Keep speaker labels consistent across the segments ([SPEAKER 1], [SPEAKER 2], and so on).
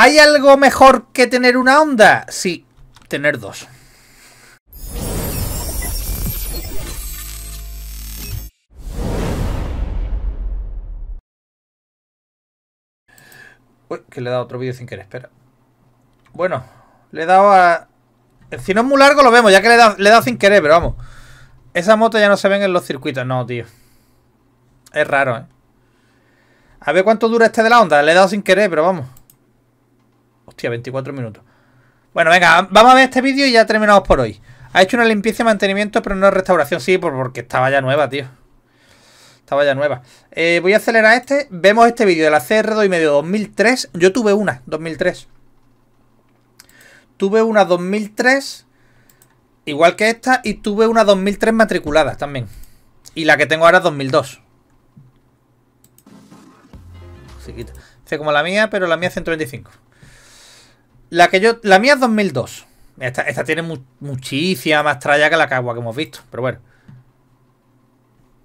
[SPEAKER 1] ¿Hay algo mejor que tener una onda? Sí, tener dos. Uy, que le he dado otro vídeo sin querer, espera. Bueno, le he dado a... Si no es muy largo lo vemos, ya que le he dado, le he dado sin querer, pero vamos. Esas motos ya no se ven en los circuitos, no, tío. Es raro, ¿eh? A ver cuánto dura este de la onda. Le he dado sin querer, pero vamos. Hostia, 24 minutos. Bueno, venga, vamos a ver este vídeo y ya terminamos por hoy. Ha hecho una limpieza y mantenimiento, pero no restauración. Sí, porque estaba ya nueva, tío. Estaba ya nueva. Eh, voy a acelerar este. Vemos este vídeo de la CR2 y medio 2003. Yo tuve una, 2003. Tuve una 2003, igual que esta, y tuve una 2003 matriculada también. Y la que tengo ahora es 2002. Se como la mía, pero la mía es 125. La que yo. La mía es 2002. Esta, esta tiene muchísima más tralla que la cagua que hemos visto, pero bueno.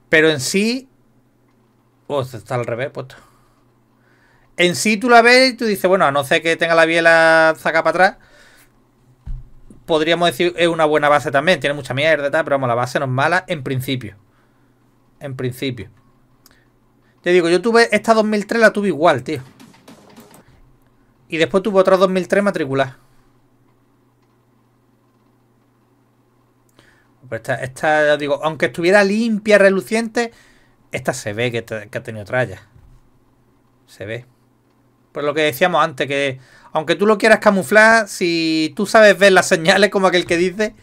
[SPEAKER 1] Pero en sí. Pues está al revés puesto. En sí tú la ves y tú dices, bueno, a no ser que tenga la biela saca para atrás. Podríamos decir, es una buena base también. Tiene mucha mierda y tal, pero vamos, la base no es mala en principio. En principio. Te digo, yo tuve esta 2003, la tuve igual, tío. Y después tuvo otro 2003 matricular. Pero pues esta, digo, aunque estuviera limpia, reluciente, esta se ve que, ha tenido tralla. Se ve. Por lo que decíamos antes, que aunque tú lo quieras camuflar, si tú sabes ver las señales como aquel que dice,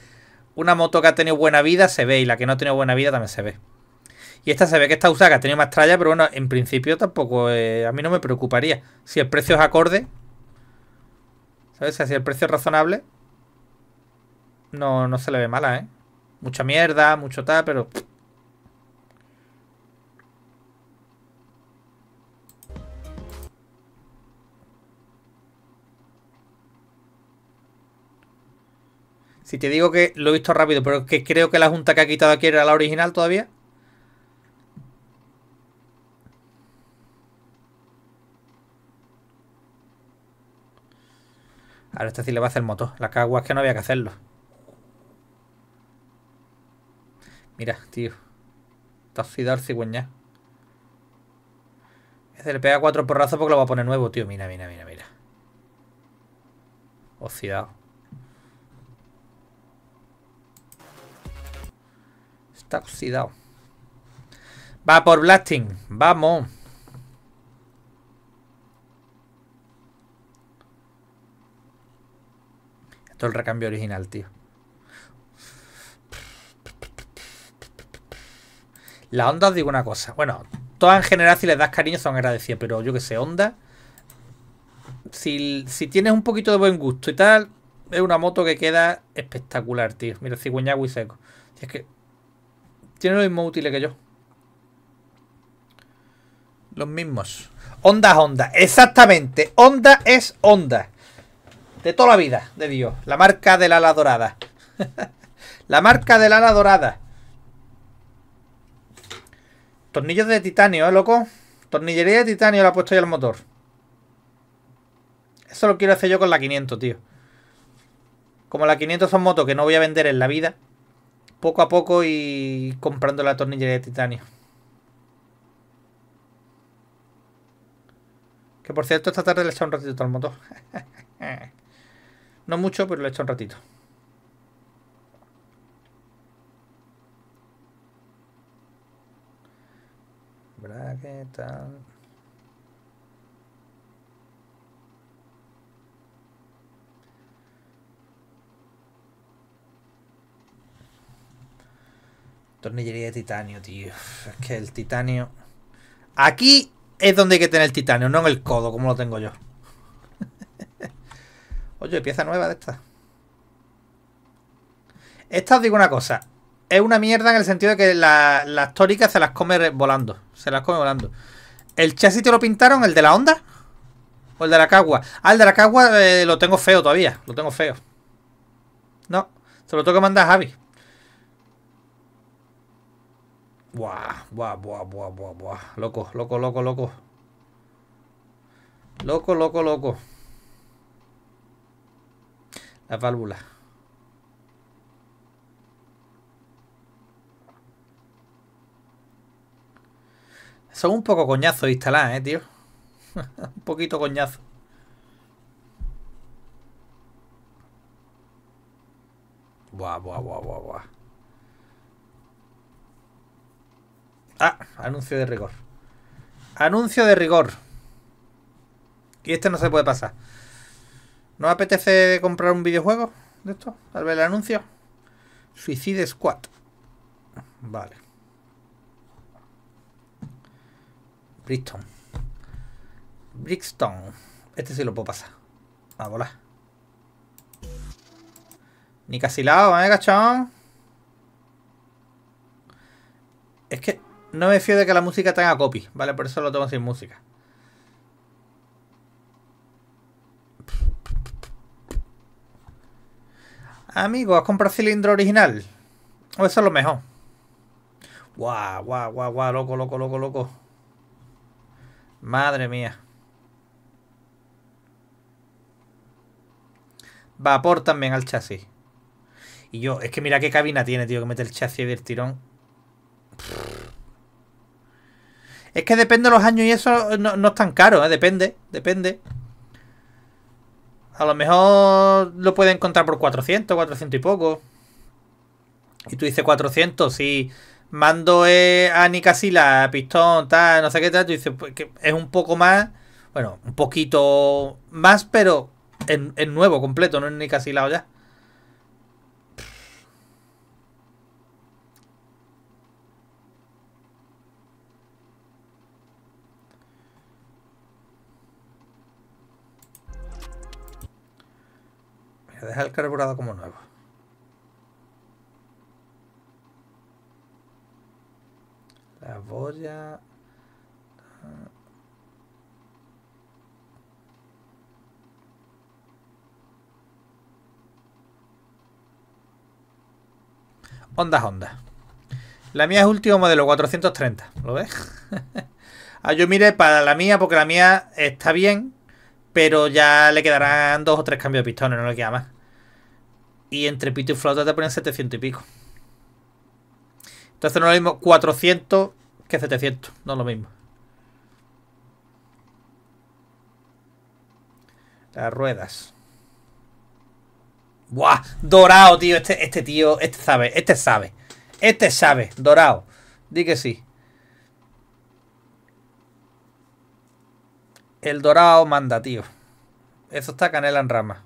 [SPEAKER 1] una moto que ha tenido buena vida se ve y la que no ha tenido buena vida también se ve. Y esta se ve que está usada que ha tenido más tralla, pero bueno, en principio tampoco, eh, a mí no me preocuparía. Si el precio es acorde, si el precio es razonable, no, no se le ve mala, ¿eh? Mucha mierda, mucho tal, pero... Si te digo que lo he visto rápido, pero que creo que la junta que ha quitado aquí era la original todavía. Ahora este sí le va a hacer el motor. La cagua es que no había que hacerlo. Mira, tío. Está oxidado el cigüeñá. Este le pega cuatro porrazos porque lo va a poner nuevo, tío. Mira, mira, mira, mira. Oxidado. Está oxidado. Va por Blasting. Vamos. el recambio original, tío. La onda os digo una cosa. Bueno, todas en general, si les das cariño, son agradecidas. Pero yo que sé, onda. Si, tienes un poquito de buen gusto y tal, es una moto que queda espectacular, tío. Mira, cigüeñagui seco. Si es que. Tiene lo mismo útil que yo. Los mismos. Onda es onda. Exactamente. Onda es onda de toda la vida de Dios. La marca del ala dorada. la marca del ala dorada. Tornillos de titanio, ¿eh, loco? Tornillería de titanio la he puesto yo al motor. Eso lo quiero hacer yo con la 500, tío. Como la 500 son motos que no voy a vender en la vida. Poco a poco y comprando la tornillería de titanio. Que por cierto, esta tarde le he echado un ratito al motor. No mucho, pero lo he hecho un ratito. qué tal. Tornillería de titanio, tío. Es que el titanio... Aquí es donde hay que tener el titanio, no en el codo, como lo tengo yo. Oye, pieza nueva de esta. Esta os digo una cosa. Es una mierda en el sentido de que las tóricas se las come volando. Se las come volando. ¿El chasis te lo pintaron? ¿El de la onda? ¿O el de la Cagua? Ah, el de la Cagua eh, lo tengo feo todavía. Lo tengo feo. No. Se lo tengo que mandar a Javi. Buah, buah, buah, buah, buah, buah. Loco, loco, loco, loco. Loco, loco, loco. Las válvula. Son un poco coñazos instalar, eh, tío. un poquito coñazo. Buah, buah, buah, buah, buah. Ah, anuncio de rigor. Anuncio de rigor. Y este no se puede pasar. ¿No apetece comprar un videojuego de esto? Tal vez el anuncio. Suicide Squad. Vale. Brixton. Brixton. Este sí lo puedo pasar. A volar. Ni casi lado, ¿eh, cachón? Es que no me fío de que la música tenga copy, ¿vale? Por eso lo tomo sin música. Amigo, ¿has comprado cilindro original? O eso es lo mejor. Guau, guau, guau, guau, loco, loco, loco, loco. Madre mía. Vapor también al chasis. Y yo, es que mira qué cabina tiene, tío, que mete el chasis del tirón. Es que depende de los años y eso no, no es tan caro, ¿eh? depende, depende. A lo mejor lo puede encontrar por 400, 400 y poco. Y tú dices 400, si mando eh, a Nicasila, Pistón, tal, no sé qué tal, tú dices pues, que es un poco más, bueno, un poquito más, pero en, nuevo, completo, no en Nicasila o ya. dejar el carburado como nuevo. La boya... Ondas, ah. onda. La mía es último modelo, 430. ¿Lo ves? ah, yo mire para la mía porque la mía está bien, pero ya le quedarán dos o tres cambios de pistones, no le queda más. Y entre pito y flauta te ponen 700 y pico. Entonces no es lo mismo 400 que 700. No es lo mismo. Las ruedas. ¡Buah! Dorado, tío. Este, este, tío, este sabe, este sabe. Este sabe, dorado. Di que sí. El dorado manda, tío. Eso está canela en rama.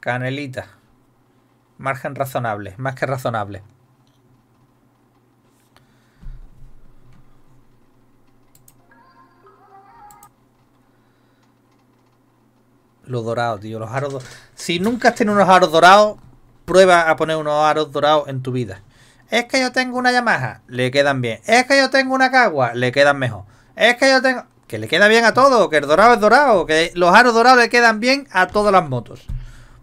[SPEAKER 1] Canelita. Margen razonable, más que razonable. Los dorados, tío, los aros Si nunca has tenido unos aros dorados, prueba a poner unos aros dorados en tu vida. Es que yo tengo una Yamaha, le quedan bien. Es que yo tengo una Cagua, le quedan mejor. Es que yo tengo... Que le queda bien a todo, que el dorado es dorado, que los aros dorados le quedan bien a todas las motos.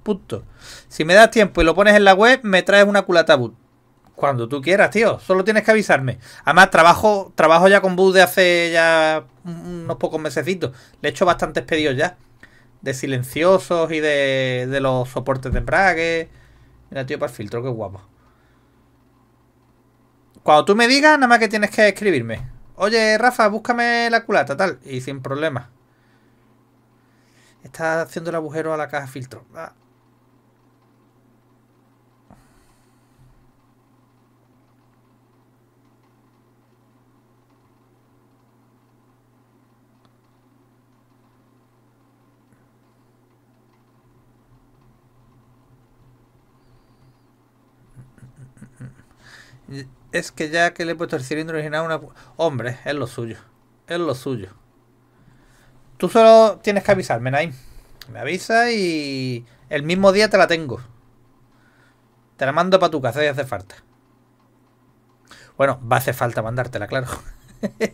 [SPEAKER 1] Punto. Si me das tiempo y lo pones en la web, me traes una culata boot. Cuando tú quieras, tío. Solo tienes que avisarme. Además, trabajo, trabajo ya con boot de hace ya unos pocos mesecitos. Le he hecho bastantes pedidos ya. De silenciosos y de, de los soportes de embrague. Mira, tío, para el filtro, qué guapo. Cuando tú me digas, nada más que tienes que escribirme. Oye, Rafa, búscame la culata, tal. Y sin problema. Está haciendo el agujero a la caja filtro. Ah. Es que ya que le he puesto el cilindro original Hombre, es lo suyo. Es lo suyo. Tú solo tienes que avisarme, Naim. Me avisa y... El mismo día te la tengo. Te la mando para tu casa y hace falta. Bueno, va a hacer falta mandártela, claro.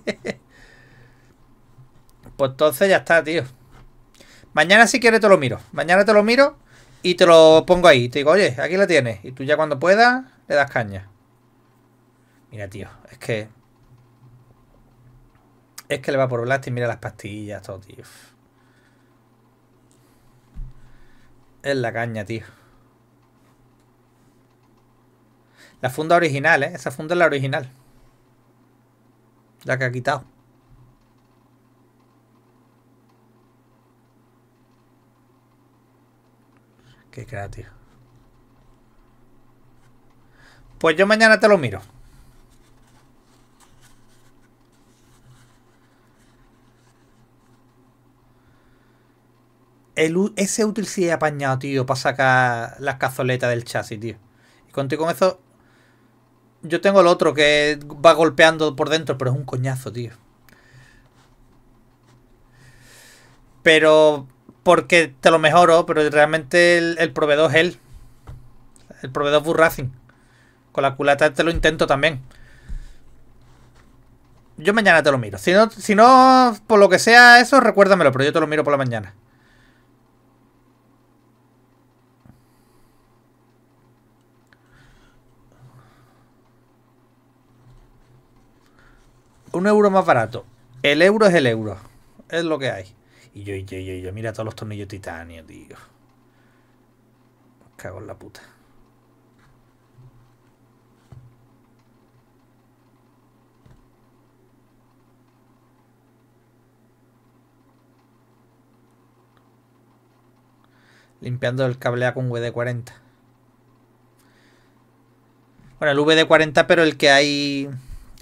[SPEAKER 1] pues entonces ya está, tío. Mañana si quieres te lo miro. Mañana te lo miro y te lo pongo ahí. Te digo, oye, aquí la tienes. Y tú ya cuando puedas le das caña. Mira, tío, es que... Es que le va por Blast y mira las pastillas, todo, tío. Es la caña, tío. La funda original, ¿eh? Esa funda es la original. La que ha quitado. Qué tío. Pues yo mañana te lo miro. ese útil sí he apañado, tío, para sacar las cazoletas del chasis, tío. Y contigo con eso. Yo tengo el otro que va golpeando por dentro, pero es un coñazo, tío. Pero. Porque te lo mejoro, pero realmente el, proveedor es él. El proveedor es Con la culata te lo intento también. Yo mañana te lo miro. Si no, si no, por lo que sea eso, recuérdamelo, pero yo te lo miro por la mañana. un euro más barato. El euro es el euro. Es lo que hay. Y yo, yo, yo, yo, mira todos los tornillos titanio, digo. Cago en la puta. Limpiando el A con VD40. Bueno, el VD40, pero el que hay...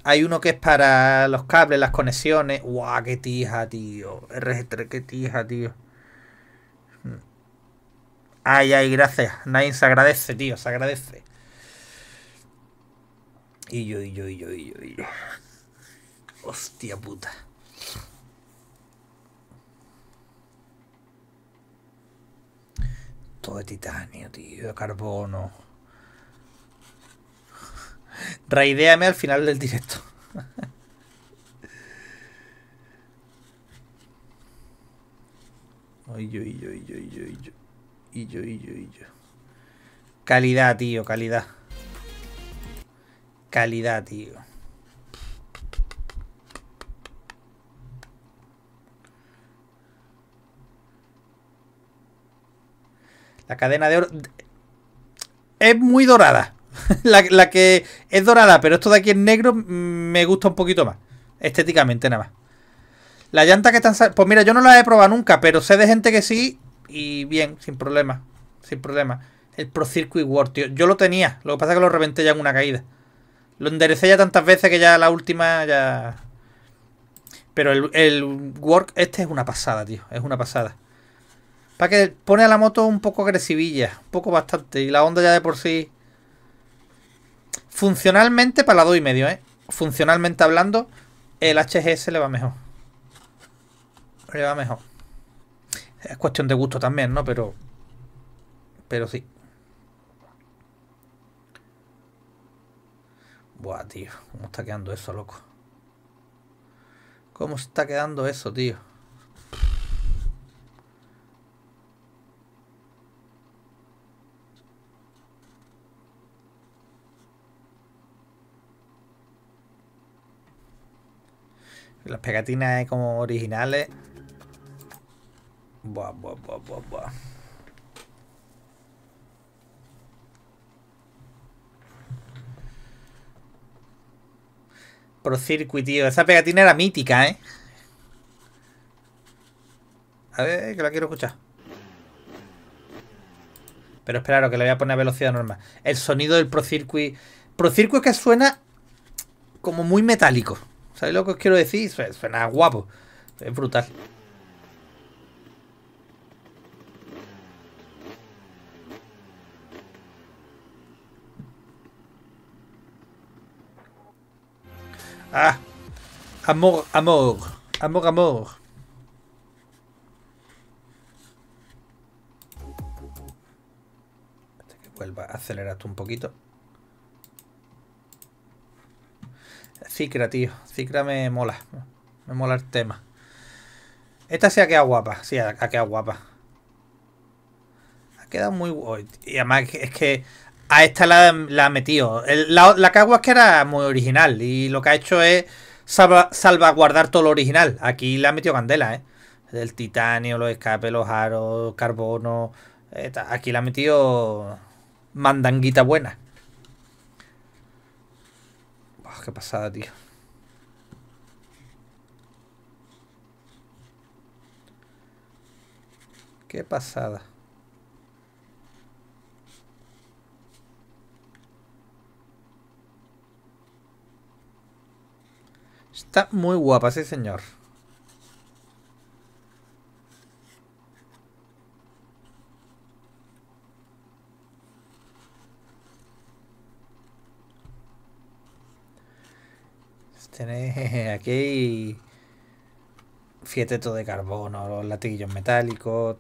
[SPEAKER 1] Hay uno que es para los cables, las conexiones. ¡Wow! qué tija, tío! RG3, qué tija, tío. Hmm. Ay, ay, gracias. Nadie se agradece, tío, se agradece. Y yo, y yo, yo, Hostia puta. Todo de titanio, tío, de carbono. Raideame al final del directo. yo, yo, Calidad, tío, calidad. Calidad, tío. La cadena de oro... Es muy dorada. la, que es dorada, pero esto de aquí en negro mm, me gusta un poquito más. Estéticamente nada más. La llanta que están... Pues mira, yo no la he probado nunca, pero sé de gente que sí. Y bien, sin problema. Sin problema. El Pro Circuit Work, tío. Yo lo tenía. Lo que pasa es que lo reventé ya en una caída. Lo enderecé ya tantas veces que ya la última ya... Pero el, el work este es una pasada, tío. Es una pasada. Para que pone a la moto un poco agresivilla. Un poco bastante. Y la onda ya de por sí... Funcionalmente, para la 2 y medio, ¿eh? Funcionalmente hablando, el HGS le va mejor. Le va mejor. Es cuestión de gusto también, ¿no? Pero. Pero sí. Buah, tío. ¿Cómo está quedando eso, loco? ¿Cómo está quedando eso, tío? Las pegatinas como originales. Buah, buah, buah, buah, buah. Pro tío. Esa pegatina era mítica, ¿eh? A ver, que la quiero escuchar. Pero esperaros, que le voy a poner a velocidad normal. El sonido del Pro Circuit... Pro que suena como muy metálico. ¿Sabéis lo que os quiero decir? Suena guapo. Es brutal. Ah, amor, amor, amor, amor. que vuelva, aceleraste un poquito. Cicra, tío. Cicra me mola. Me mola el tema. Esta se ha quedado guapa. Sí, ha, quedado guapa. Ha quedado muy guapa. Y además es que a esta la, ha metido. la, la que era muy original. Y lo que ha hecho es salvaguardar todo lo original. Aquí la ha metido candela, ¿eh? Del titanio, los escapes, los aros, carbono. Eh, aquí la ha metido mandanguita buena qué pasada, tío. Qué pasada. Está muy guapa, sí señor. Tenéis aquí fieteto de carbono, los latiguillos metálicos.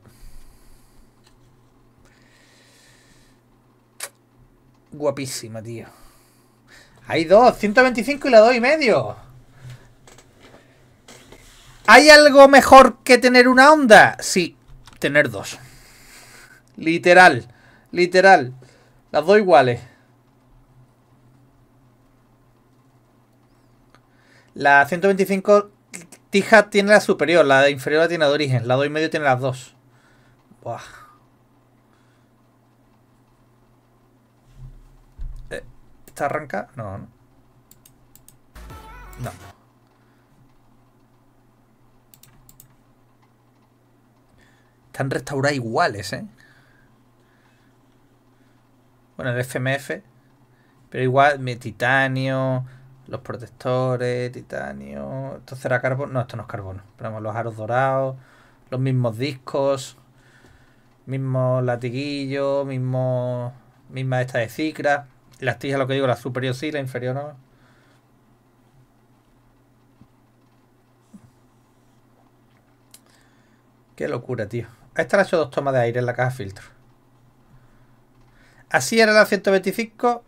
[SPEAKER 1] Guapísima, tío. Hay dos, 125 y la y medio. ¿Hay algo mejor que tener una onda? Sí, tener dos. Literal, literal. Las dos iguales. La 125 Tija tiene la superior, la inferior la tiene de origen, la 2 y medio tiene las dos. Buah. Eh, ¿Esta arranca? No, no. No. Están restauradas iguales, ¿eh? Bueno, el FMF. Pero igual, mi titanio los protectores, titanio. ¿Esto será carbono? No, esto no es carbono. los aros dorados, los mismos discos, mismos latiguillos, mismo, misma esta de cicra. Las tijas, lo que digo, la superior sí, la inferior no. Qué locura, tío. ha esta la ha hecho dos tomas de aire en la caja filtro. Así era la 125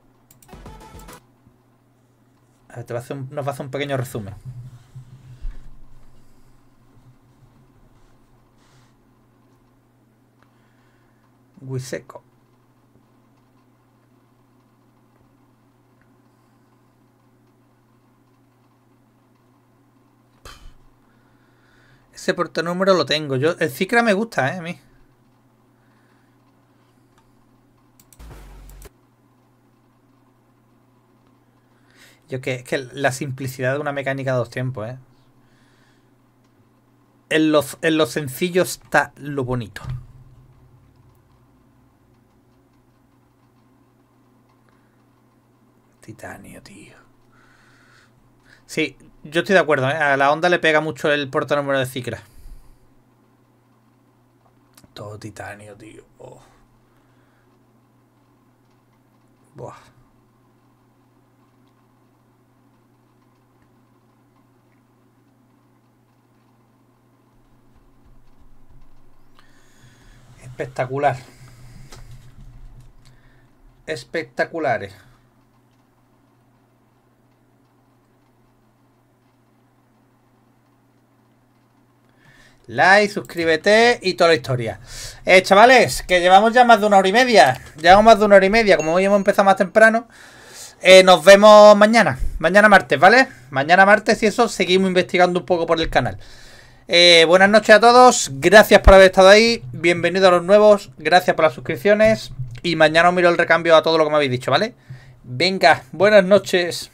[SPEAKER 1] te va a hacer nos va a hacer un pequeño resumen. Huiseco. Ese número lo tengo. Yo, el Cicra me gusta, ¿eh? A mí. Yo que es que la simplicidad de una mecánica de dos tiempos, ¿eh? En los en lo sencillo está lo bonito. Titanio, tío. Sí, yo estoy de acuerdo, ¿eh? A la onda le pega mucho el porta número de Cicra. Todo titanio, tío. Oh. Buah. espectacular. Espectaculares. Like, suscríbete y toda la historia. Eh, chavales, que llevamos ya más de una hora y media. Llevamos más de una hora y media. Como hoy hemos empezado más temprano. Eh, nos vemos mañana. Mañana martes, ¿vale? Mañana martes y eso seguimos investigando un poco por el canal. Eh, buenas noches a todos, gracias por haber estado ahí, bienvenidos a los nuevos, gracias por las suscripciones y mañana os miro el recambio a todo lo que me habéis dicho, ¿vale? Venga, buenas noches.